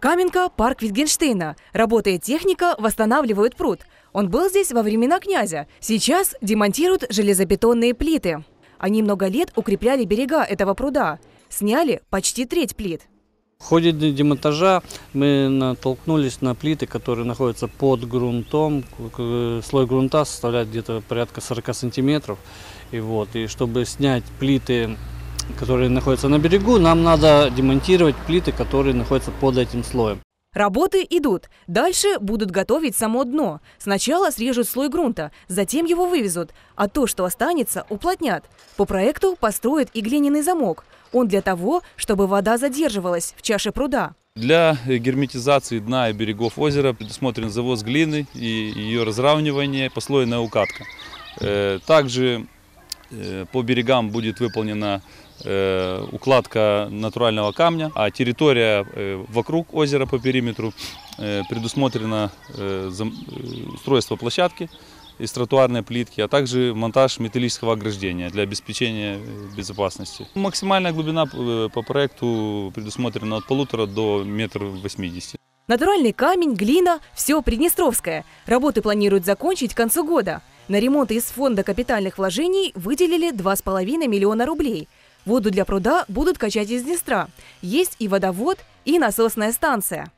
Каменка – парк Витгенштейна. Работает техника, восстанавливают пруд. Он был здесь во времена князя. Сейчас демонтируют железобетонные плиты. Они много лет укрепляли берега этого пруда. Сняли почти треть плит. В ходе демонтажа мы натолкнулись на плиты, которые находятся под грунтом. Слой грунта составляет где-то порядка 40 сантиметров. И, вот, и чтобы снять плиты которые находятся на берегу, нам надо демонтировать плиты, которые находятся под этим слоем. Работы идут. Дальше будут готовить само дно. Сначала срежут слой грунта, затем его вывезут, а то, что останется, уплотнят. По проекту построят и глиняный замок. Он для того, чтобы вода задерживалась в чаше пруда. Для герметизации дна и берегов озера предусмотрен завоз глины и ее разравнивание, послойная укатка. Э, также Э, по берегам будет выполнена э, укладка натурального камня, а территория э, вокруг озера по периметру предусмотрена устройство площадки из тротуарной плитки, а также монтаж металлического ограждения для обеспечения безопасности. Максимальная глубина по проекту предусмотрена от полутора до метра восьмидесяти. Натуральный камень, глина – все приднестровское. Работы планируют закончить к концу года. На ремонт из фонда капитальных вложений выделили 2,5 миллиона рублей. Воду для пруда будут качать из Днестра. Есть и водовод, и насосная станция.